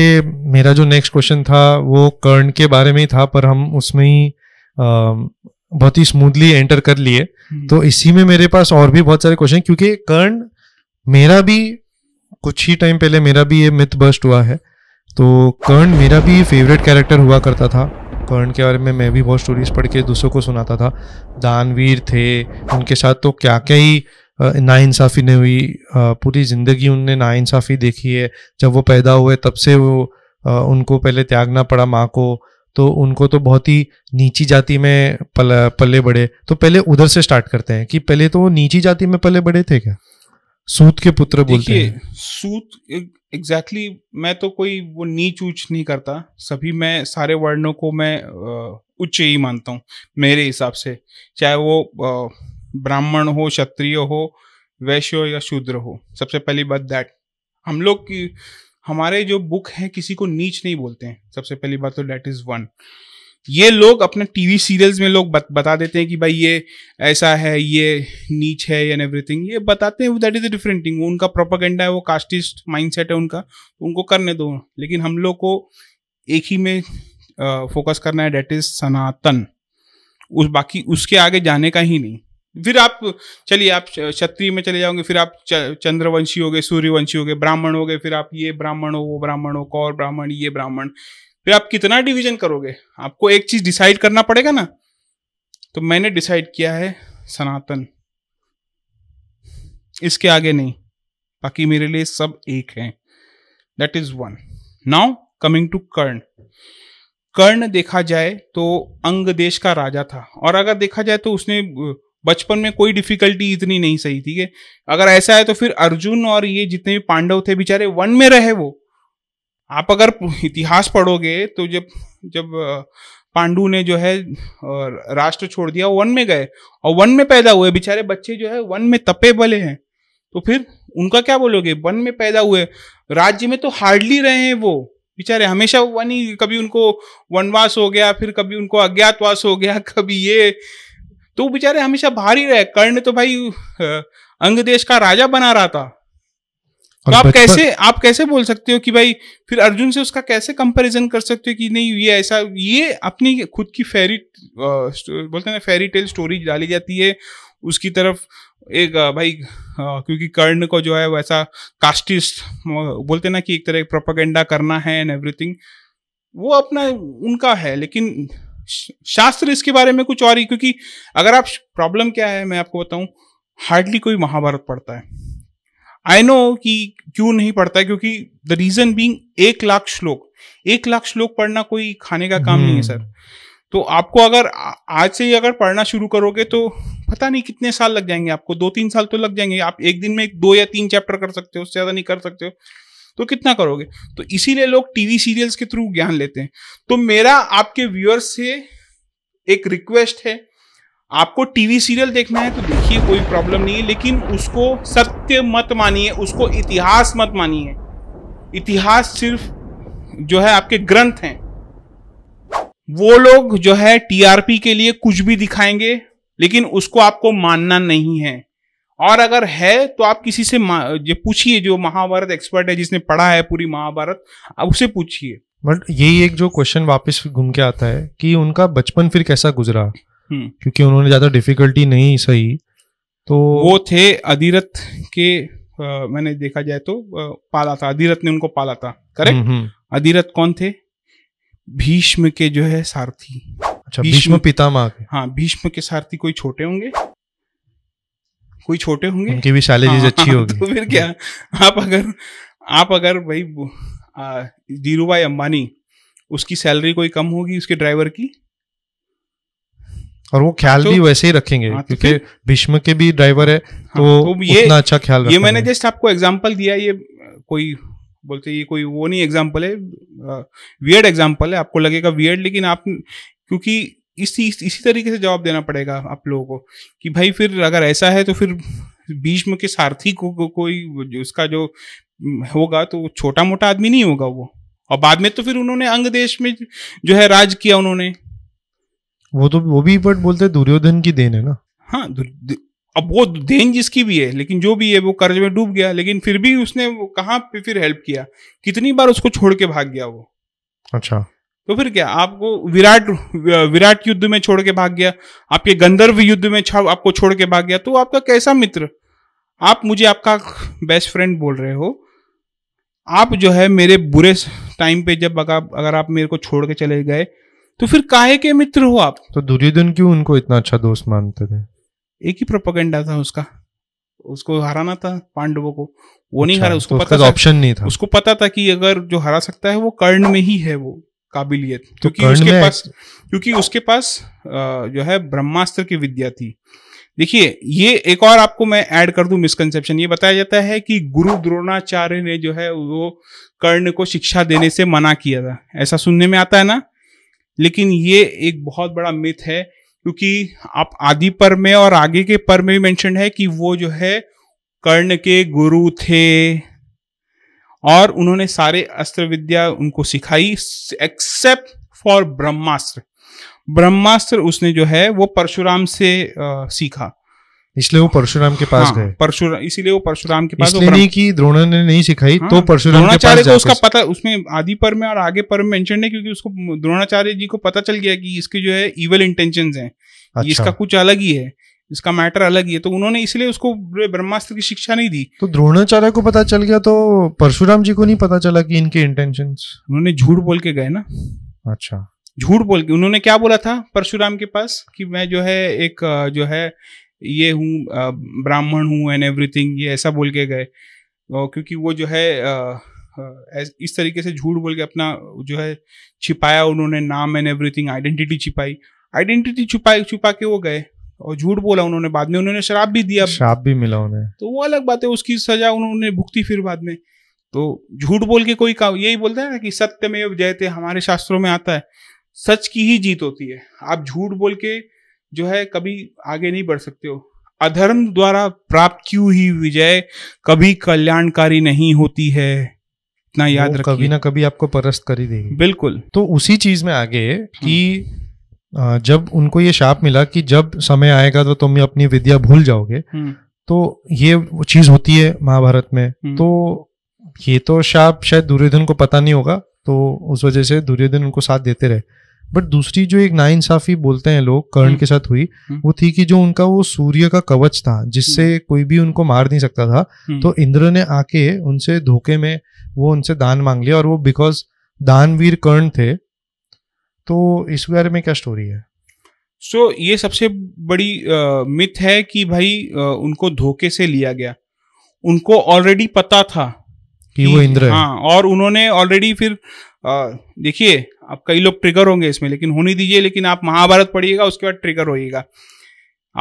मेरा जो नेक्स्ट क्वेश्चन था वो कर्ण के बारे में ही था पर हम उसमें ही बहुत ही स्मूथली एंटर कर लिए हम्म। तो इसी में मेरे पास और भी बहुत सारे क्वेश्चन क्योंकि कर्ण मेरा भी कुछ ही टाइम पहले मेरा भी ये मिथ बस्ट हुआ है तो कर्ण मेरा भी फेवरेट कैरेक्टर हुआ करता था कर्ण के बारे में मैं भी बहुत स्टोरीज पढ़ के दूसरों को सुनाता था दानवीर थे उनके साथ तो क्या क्या ही नाइंसाफ़ी ने हुई पूरी ज़िंदगी उनने नाइंसाफ़ी देखी है जब वो पैदा हुए तब से वो उनको पहले त्यागना पड़ा माँ को तो उनको तो बहुत ही नीची जाति में पल, पले बड़े तो पहले उधर से स्टार्ट करते हैं कि पहले तो वो नीची जाति में पले बड़े थे क्या सूत के पुत्र बोलते हैं सूत एग्जैक्टली exactly, मैं तो कोई वो नीच ऊंच नहीं करता सभी मैं सारे वर्णों को मैं उच्च ही मानता हूँ मेरे हिसाब से चाहे वो ब्राह्मण हो क्षत्रिय हो वैश्य हो या शूद्र हो सबसे पहली बात दैट हम लोग की हमारे जो बुक है किसी को नीच नहीं बोलते हैं सबसे पहली बात तो डैट इज वन ये लोग अपने टीवी सीरियल्स में लोग बत, बता देते हैं कि भाई ये ऐसा है ये नीच है एन एवरीथिंग ये बताते हैं that is a different thing उनका प्रोपागेंडा है वो कास्टिस्ट माइंडसेट है उनका तो उनको करने दो लेकिन हम लोग को एक ही में फोकस करना है डेट इज सनातन उस बाकी उसके आगे जाने का ही नहीं फिर आप चलिए आप क्षत्रिय में चले जाओगे फिर आप चंद्रवंशी हो गए सूर्यवंशी हो गए ब्राह्मण हो गए फिर आप ये ब्राह्मण हो वो ब्राह्मण हो कौर ब्राह्मण ये ब्राह्मण फिर आप कितना डिवीजन करोगे आपको एक चीज डिसाइड करना पड़ेगा ना तो मैंने डिसाइड किया है सनातन इसके आगे नहीं बाकी मेरे लिए सब एक है that is one now coming to Karna Karna देखा जाए तो अंग देश का राजा था और अगर देखा जाए तो उसने बचपन में कोई डिफिकल्टी इतनी नहीं सही थी अगर ऐसा है तो फिर अर्जुन और ये जितने भी पांडव थे बेचारे वन में रहे वो आप अगर इतिहास पढ़ोगे तो जब जब पांडु ने जो है राष्ट्र छोड़ दिया वन में गए और वन में पैदा हुए बेचारे बच्चे जो है वन में तपे बले हैं तो फिर उनका क्या बोलोगे वन में पैदा हुए राज्य में तो हार्डली रहे हैं वो बेचारे हमेशा वन ही कभी उनको वनवास हो गया फिर कभी उनको अज्ञातवास हो गया कभी ये तो बेचारे हमेशा बाहर ही रहे कर्ण तो भाई अंग देश का राजा बना रहा था तो आप कैसे आप कैसे बोल सकते हो कि भाई फिर अर्जुन से उसका कैसे कंपैरिजन कर सकते हो कि नहीं ये ऐसा ये अपनी खुद की फेरी बोलते हैं फेरी टेल स्टोरी डाली जाती है उसकी तरफ एक भाई क्योंकि कर्ण को जो है वैसा कास्टिस्ट बोलते ना कि एक तरह प्रोपागेंडा करना है एंड एवरीथिंग वो अपना उनका है लेकिन शास्त्र इसके बारे में कुछ और ही क्योंकि अगर आप प्रॉब्लम क्या है मैं आपको बताऊं हार्डली कोई महाभारत पढ़ता है आई नो कि क्यों नहीं पढ़ता है क्योंकि द रीजन बींग एक लाख श्लोक एक लाख श्लोक पढ़ना कोई खाने का काम नहीं है हम्म। सर तो आपको अगर आज से ही अगर पढ़ना शुरू करोगे तो पता नहीं कितने साल लग जाएंगे आपको दो तीन साल तो लग जाएंगे आप एक दिन में एक दो या तीन चैप्टर कर सकते हो उससे ज़्यादा नहीं कर सकते हो तो कितना करोगे तो इसीलिए लोग टीवी सीरियल्स के थ्रू ज्ञान लेते हैं तो मेरा आपके व्यूअर्स से एक रिक्वेस्ट है आपको टीवी सीरियल देखना है तो देखिए कोई प्रॉब्लम नहीं है लेकिन उसको सत्य मत मानिए उसको इतिहास मत मानिए इतिहास सिर्फ जो है आपके ग्रंथ हैं वो लोग जो है टीआरपी के लिए कुछ भी दिखाएंगे लेकिन उसको आपको मानना नहीं है और अगर है तो आप किसी से पूछिए जो महाभारत एक्सपर्ट है जिसने पढ़ा है पूरी महाभारत आप उसे पूछिए बट यही एक जो क्वेश्चन वापस घूम के आता है कि उनका बचपन फिर कैसा गुजरा हम्म। क्योंकि उन्होंने ज्यादा डिफिकल्टी नहीं सही तो वो थे अधिरथ के आ, मैंने देखा जाए तो आ, पाला था अधीरथ ने उनको पाला था करेक्ट हम्म, हम्म। अधीरथ कौन थे भीष्म के जो है सारथी अच्छा भीष्म पितामह हाँ भीष्म के सारथी कोई छोटे होंगे कोई छोटे होंगे उनकी भी सालेजीज चीज हाँ, अच्छी हाँ, होगी तो फिर क्या आप अगर आप अगर भाई धीरू भाई अंबानी उसकी सैलरी कोई कम होगी उसके ड्राइवर की और वो ख्याल तो, भी वैसे ही रखेंगे हाँ, तो क्योंकि भीष्म के भी ड्राइवर है हाँ, तो, तो ये उतना अच्छा ख्याल ये मैंने जस्ट आपको एग्जांपल दिया ये कोई बोलते ये कोई वो नहीं एग्जांपल है वियर्ड एग्जांपल है आपको लगेगा वियर्ड लेकिन आप क्योंकि इसी इसी तरीके से जवाब देना पड़ेगा आप लोगों को कि भाई फिर अगर ऐसा है तो फिर भीष्म के सारथी को, को कोई उसका जो होगा तो छोटा मोटा आदमी नहीं होगा वो और बाद में तो फिर उन्होंने अंग देश में जो है राज किया उन्होंने वो तो वो भी बट बोलते दुर्योधन की देन है ना हाँ दु, दु, अब वो देन जिसकी भी है लेकिन जो भी है वो कर्ज में डूब गया लेकिन फिर भी उसने वो कहाँ पे फिर हेल्प किया कितनी बार उसको छोड़ के भाग गया वो अच्छा तो फिर क्या आपको विराट विराट युद्ध में छोड़ के भाग गया आपके गंधर्व युद्ध में छा, आपको छोड़ के भाग गया तो आपका कैसा मित्र आप मुझे आपका बेस्ट फ्रेंड बोल रहे हो आप जो है मेरे बुरे टाइम पे जब अगर आप मेरे को छोड़ के चले गए तो फिर काहे के मित्र हो आप तो दुर्योधन क्यों उनको इतना अच्छा दोस्त मानते थे एक ही प्रोपोगंडा था उसका उसको हराना था पांडवों को वो नहीं अच्छा, हरा उसको तो पता ऑप्शन तो नहीं था उसको पता था कि अगर जो हरा सकता है वो कर्ण में ही है वो काबिलियत तो क्योंकि उसके पास क्योंकि उसके पास जो है ब्रह्मास्त्र की विद्या थी देखिए ये एक और आपको मैं ऐड कर दू मिसकंसेप्शन ये बताया जाता है कि गुरु द्रोणाचार्य ने जो है वो कर्ण को शिक्षा देने से मना किया था ऐसा सुनने में आता है ना लेकिन ये एक बहुत बड़ा मिथ है क्योंकि आप आदि पर में और आगे के पर में भी मेंशन है कि वो जो है कर्ण के गुरु थे और उन्होंने सारे अस्त्र विद्या उनको सिखाई एक्सेप्ट फॉर ब्रह्मास्त्र ब्रह्मास्त्र उसने जो है वो परशुराम से आ, सीखा इसलिए वो परशुराम के पास हाँ, गए परशुराम इसीलिए वो परशुराम के पास इसलिए नहीं कि द्रोण ने नहीं सिखाई तो हाँ, तो परशुराम के पास को उसका पता उसमें आदि पर में और आगे पर में मेंशन है क्योंकि उसको द्रोणाचार्य जी को पता चल गया कि इसके जो है इवल इंटेंशन है अच्छा। इसका कुछ अलग ही है इसका मैटर अलग ही है तो उन्होंने इसलिए उसको ब्रह्मास्त्र की शिक्षा नहीं दी तो द्रोणाचार्य को पता चल गया तो परशुराम जी को नहीं पता चला कि इनके इंटेंशन उन्होंने झूठ बोल के गए ना अच्छा झूठ बोल के उन्होंने क्या बोला था परशुराम के पास कि मैं जो है एक जो है ये हूँ ब्राह्मण हूँ एंड एवरीथिंग ये ऐसा बोल के गए क्योंकि वो जो है इस तरीके से झूठ बोल के अपना जो है छिपाया उन्होंने नाम एंड एवरीथिंग आइडेंटिटी छिपाई आइडेंटिटी छुपाई छुपा के वो गए और झूठ बोला उन्होंने बाद में उन्होंने शराब भी दिया शराब भी मिला उन्हें तो वो अलग बात है उसकी सजा उन्होंने भुगती फिर बाद में तो झूठ बोल के कोई का यही बोलता है ना कि सत्य में जयते हमारे शास्त्रों में आता है सच की ही जीत होती है आप झूठ बोल के जो है कभी आगे नहीं बढ़ सकते हो अधर्म द्वारा प्राप्त की हुई विजय कभी कल्याणकारी नहीं होती है इतना याद रखिए कभी ना कभी आपको परस्त कर ही देगी बिल्कुल तो उसी चीज में आगे कि हम्म। जब उनको ये शाप मिला कि जब समय आएगा तो तुम अपनी विद्या भूल जाओगे हम्म। तो ये चीज होती है महाभारत में हम्म। तो ये तो शाप शायद दुर्योधन को पता नहीं होगा तो उस वजह से दुर्योधन उनको साथ देते रहे बट दूसरी जो एक नाइंसाफी बोलते हैं लोग कर्ण हम्म। के साथ हुई हम्म। वो थी कि जो उनका वो सूर्य का कवच था जिससे हम्म। कोई भी उनको मार नहीं सकता था तो इंद्र ने आके उनसे धोखे में वो उनसे दान मांग लिया और वो बिकॉज दानवीर कर्ण थे तो इस बारे में क्या स्टोरी है सो so, ये सबसे बड़ी मिथ है कि भाई आ, उनको धोखे से लिया गया उनको ऑलरेडी पता था कि, कि वो इंद्र हाँ और उन्होंने ऑलरेडी फिर देखिए आप कई लोग ट्रिगर होंगे इसमें लेकिन होने दीजिए लेकिन आप महाभारत पढ़िएगा उसके बाद ट्रिगर होइएगा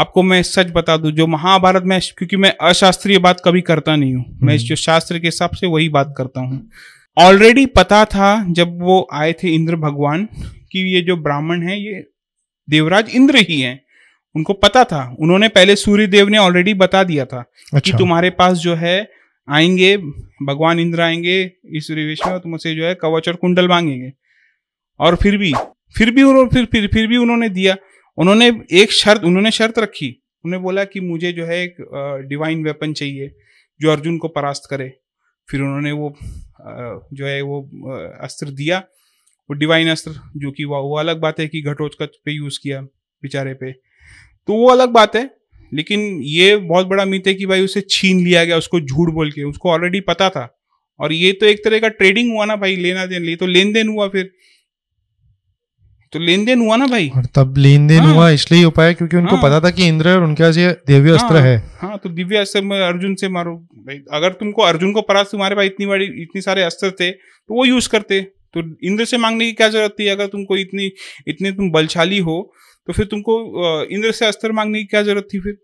आपको मैं सच बता दूं जो महाभारत में क्योंकि मैं अशास्त्रीय बात कभी करता नहीं हूं मैं हम्म। जो शास्त्र के हिसाब से वही बात करता हूँ ऑलरेडी पता था जब वो आए थे इंद्र भगवान कि ये जो ब्राह्मण है ये देवराज इंद्र ही है उनको पता था उन्होंने पहले सूर्य देव ने ऑलरेडी बता दिया था अच्छा। कि तुम्हारे पास जो है आएंगे भगवान इंद्र आएंगे इस रिवेश में तुमसे जो है कवच और कुंडल मांगेंगे और फिर भी फिर भी उन्होंने फिर फिर फिर भी उन्होंने दिया उन्होंने एक शर्त उन्होंने शर्त रखी उन्होंने बोला कि मुझे जो है एक डिवाइन वेपन चाहिए जो अर्जुन को परास्त करे फिर उन्होंने वो जो है वो अस्त्र दिया वो डिवाइन अस्त्र जो कि वो अलग बात है कि घटोच पे यूज़ किया बेचारे पे तो वो अलग बात है लेकिन ये बहुत बड़ा मीत है कि भाई उसे छीन लिया गया उसको झूठ बोल के उसको ऑलरेडी पता था और ये तो एक तरह का ट्रेडिंग हुआ ना भाई लेना देन ले तो लेन देन हुआ फिर तो लेन देन हुआ ना भाई और तब लेन देन हाँ, हुआ इसलिए हो पाया क्योंकि उनको हाँ, पता था कि इंद्र और उनके पास ये दिव्य हाँ। अस्त्र हाँ, है हाँ तो दिव्य अस्त्र में अर्जुन से मारो भाई अगर तुमको अर्जुन को परास्त तुम्हारे पास इतनी बड़ी इतने सारे अस्त्र थे तो वो यूज करते तो इंद्र से मांगने की क्या जरूरत थी अगर तुमको इतनी इतने तुम बलशाली हो तो फिर तुमको इंद्र से अस्त्र मांगने की क्या जरूरत थी फिर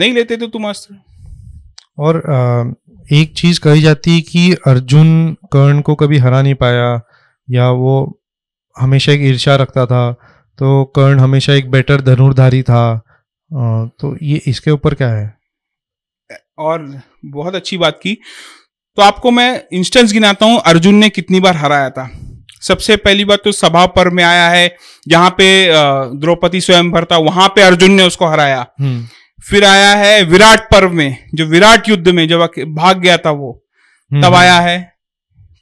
नहीं लेते तो तुम अस्त्र और एक चीज कही जाती है कि अर्जुन कर्ण को कभी हरा नहीं पाया या वो हमेशा एक ईर्षा रखता था तो कर्ण हमेशा एक बेटर धनुर्धारी था तो ये इसके ऊपर क्या है और बहुत अच्छी बात की तो आपको मैं इंस्टेंस गिनाता हूं अर्जुन ने कितनी बार हराया था सबसे पहली बात तो सभा पर में आया है जहां पे द्रौपदी भर था वहां पे अर्जुन ने उसको हराया हम्म। फिर आया है विराट पर्व में जो विराट युद्ध में जब भाग गया था वो तब हम्म। आया है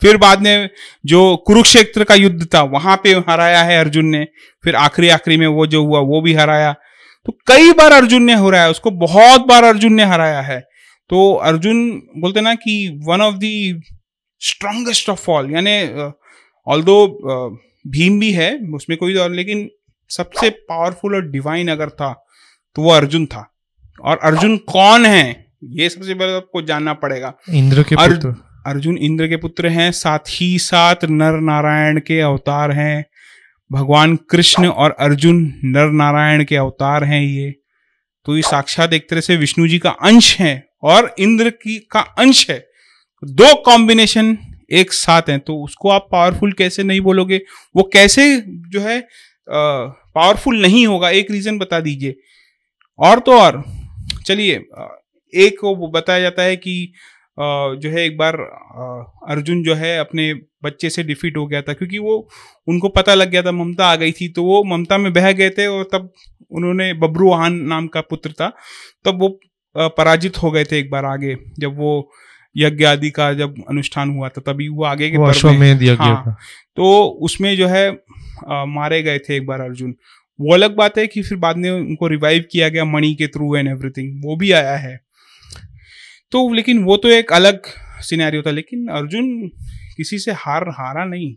फिर बाद में जो कुरुक्षेत्र का युद्ध था वहां पे हराया है अर्जुन ने फिर आखिरी आखिरी में वो जो हुआ वो भी हराया तो कई बार अर्जुन ने हराया उसको बहुत बार अर्जुन ने हराया है तो अर्जुन बोलते ना कि one of the strongest of all यानी ऑल दो भीम भी है उसमें कोई दौर लेकिन सबसे पावरफुल और डिवाइन अगर था तो वो अर्जुन था और अर्जुन कौन है ये सबसे पहले तो आपको जानना पड़ेगा इंद्र के अर्जुन अर्जुन इंद्र के पुत्र हैं साथ ही साथ नर नारायण के अवतार हैं भगवान कृष्ण और अर्जुन नर नारायण के अवतार हैं ये तो ये साक्षात एक तरह से विष्णु जी का अंश है और इंद्र की का अंश है दो कॉम्बिनेशन एक साथ हैं तो उसको आप पावरफुल कैसे नहीं बोलोगे वो कैसे जो है पावरफुल नहीं होगा एक रीजन बता दीजिए और तो और चलिए एक वो बताया जाता है कि जो है एक बार अर्जुन जो है अपने बच्चे से डिफीट हो गया था क्योंकि वो उनको पता लग गया था ममता आ गई थी तो वो ममता में बह गए थे और तब उन्होंने आहान नाम का पुत्र था तब वो पराजित हो गए थे एक बार आगे जब वो यज्ञ आदि का जब अनुष्ठान हुआ था तभी वो आगे के वो में दिया हाँ, तो उसमें जो है आ, मारे गए थे एक बार अर्जुन वो अलग बात है कि फिर बाद में उनको रिवाइव किया गया मणि के थ्रू एंड एवरीथिंग वो भी आया है तो लेकिन वो तो एक अलग सिनेरियो था लेकिन अर्जुन किसी से हार हारा नहीं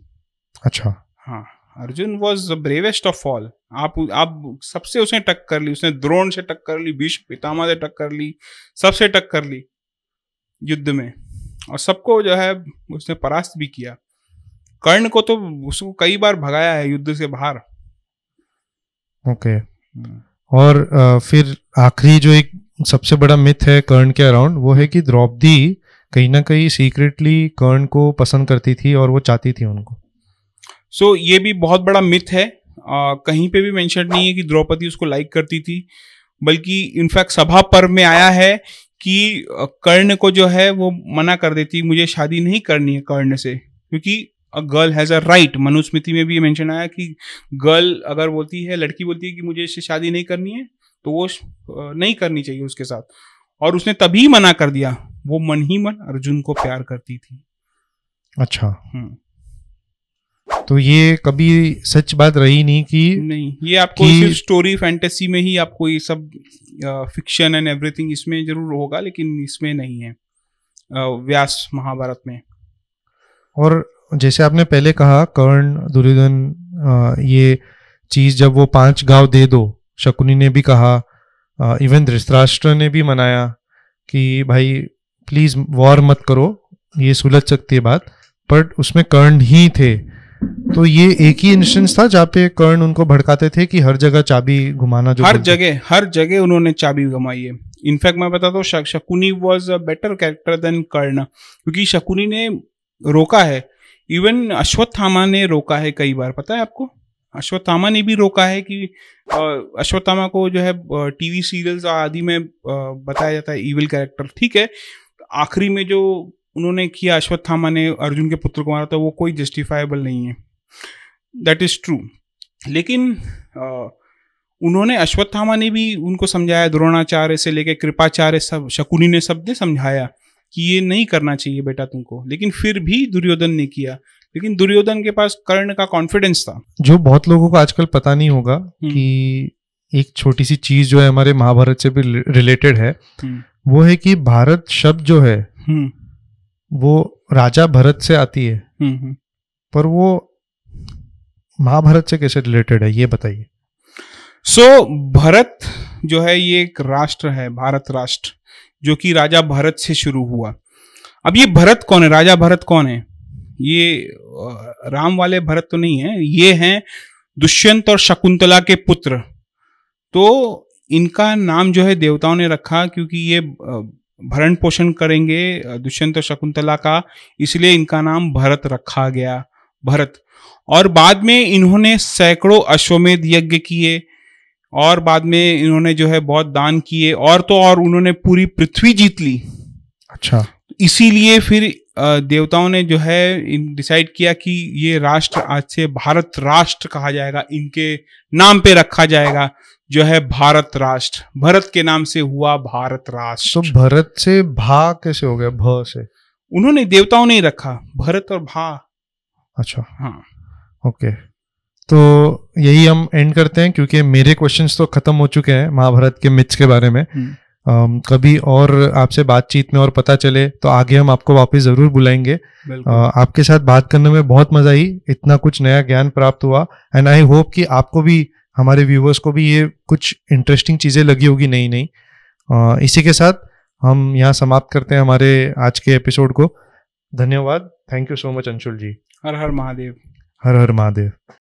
अच्छा हाँ Arjun was the bravest of all आप आप सबसे उसने टक कर ली उसने द्रोण से टक कर ली विश्व पितामा से टक कर ली सबसे टक कर ली युद्ध में और सबको जो है उसने परास्त भी किया कर्ण को तो उसको कई बार भगाया है युद्ध से बाहर ओके okay. हम्म। और फिर आखिरी जो एक सबसे बड़ा मिथ है कर्ण के अराउंड वो है कि द्रौपदी कहीं ना कहीं सीक्रेटली कर्ण को पसंद करती थी और वो चाहती थी उनको सो so, ये भी बहुत बड़ा मिथ है आ, कहीं पे भी मेंशन नहीं है कि द्रौपदी उसको लाइक करती थी बल्कि इनफैक्ट सभा पर्व में आया है कि कर्ण को जो है वो मना कर देती मुझे शादी नहीं करनी है कर्ण से क्योंकि a girl has a right Manusmriti में भी ये मेंशन आया कि गर्ल अगर बोलती है लड़की बोलती है कि मुझे इससे शादी नहीं करनी है तो वो नहीं करनी चाहिए उसके साथ और उसने तभी मना कर दिया वो मन ही मन अर्जुन को प्यार करती थी अच्छा हम्म। तो ये कभी सच बात रही नहीं कि नहीं ये आपको कि... सिर्फ स्टोरी फैंटेसी में ही आपको ये सब फिक्शन एंड एवरीथिंग इसमें जरूर होगा लेकिन इसमें नहीं है व्यास महाभारत में और जैसे आपने पहले कहा कर्ण दुर्योधन ये चीज जब वो पांच गांव दे दो शकुनी ने भी कहा इवन धृतराष्ट्र ने भी मनाया कि भाई प्लीज़ वॉर मत करो ये सुलझ सकती है बात बट उसमें कर्ण ही थे तो ये एक ही इंस्टेंस था जहाँ पे कर्ण उनको भड़काते थे कि हर जगह चाबी घुमाना जो हर जगह हर जगह उन्होंने चाबी घुमाई है इनफैक्ट मैं बताता हूँ शक, Shakuni was a better character than Karna क्योंकि शकुनी ने रोका है इवन अश्वत्थामा ने रोका है कई बार पता है आपको अश्वत्थामा ने भी रोका है कि अश्वत्थामा को जो है टीवी सीरियल्स आदि में बताया जाता है इविल कैरेक्टर ठीक है आखिरी में जो उन्होंने किया अश्वत्थामा ने अर्जुन के पुत्र को मारा था वो कोई जस्टिफाइबल नहीं है दैट इज़ ट्रू लेकिन आ, उन्होंने अश्वत्थामा ने भी उनको समझाया द्रोणाचार्य से लेकर कृपाचार्य सब शकुनी ने सब ने समझाया कि ये नहीं करना चाहिए बेटा तुमको लेकिन फिर भी दुर्योधन ने किया लेकिन दुर्योधन के पास कर्ण का कॉन्फिडेंस था जो बहुत लोगों को आजकल पता नहीं होगा हम्म। कि एक छोटी सी चीज जो है हमारे महाभारत से भी रिलेटेड है हम्म। वो है कि भारत शब्द जो है हम्म। वो राजा भरत से आती है पर वो महाभारत से कैसे रिलेटेड है ये बताइए सो so, भरत जो है ये एक राष्ट्र है भारत राष्ट्र जो कि राजा भरत से शुरू हुआ अब ये भरत कौन है राजा भरत कौन है ये राम वाले भरत तो नहीं है ये हैं दुष्यंत और शकुंतला के पुत्र तो इनका नाम जो है देवताओं ने रखा क्योंकि ये भरण पोषण करेंगे दुष्यंत और शकुंतला का इसलिए इनका नाम भरत रखा गया भरत और बाद में इन्होंने सैकड़ों अश्वमेध यज्ञ किए और बाद में इन्होंने जो है बहुत दान किए और तो और उन्होंने पूरी पृथ्वी जीत ली अच्छा इसीलिए फिर देवताओं ने जो है डिसाइड किया कि ये राष्ट्र आज से भारत राष्ट्र कहा जाएगा इनके नाम पे रखा जाएगा जो है भारत राष्ट्र भरत के नाम से हुआ भारत राष्ट्र तो भरत से भा कैसे हो गया भ से उन्होंने देवताओं ने रखा भरत और भा अच्छा हाँ ओके तो यही हम एंड करते हैं क्योंकि मेरे क्वेश्चंस तो खत्म हो चुके हैं महाभारत के मिथ्स के बारे में हम्म। कभी और आपसे बातचीत में और पता चले तो आगे हम आपको वापस ज़रूर बुलाएंगे आपके साथ बात करने में बहुत मज़ा आई इतना कुछ नया ज्ञान प्राप्त हुआ एंड आई होप कि आपको भी हमारे व्यूवर्स को भी ये कुछ इंटरेस्टिंग चीज़ें लगी होगी नई नई इसी के साथ हम यहाँ समाप्त करते हैं हमारे आज के एपिसोड को धन्यवाद thank you so much Anshul ji Har Har Mahadev Har Har Mahadev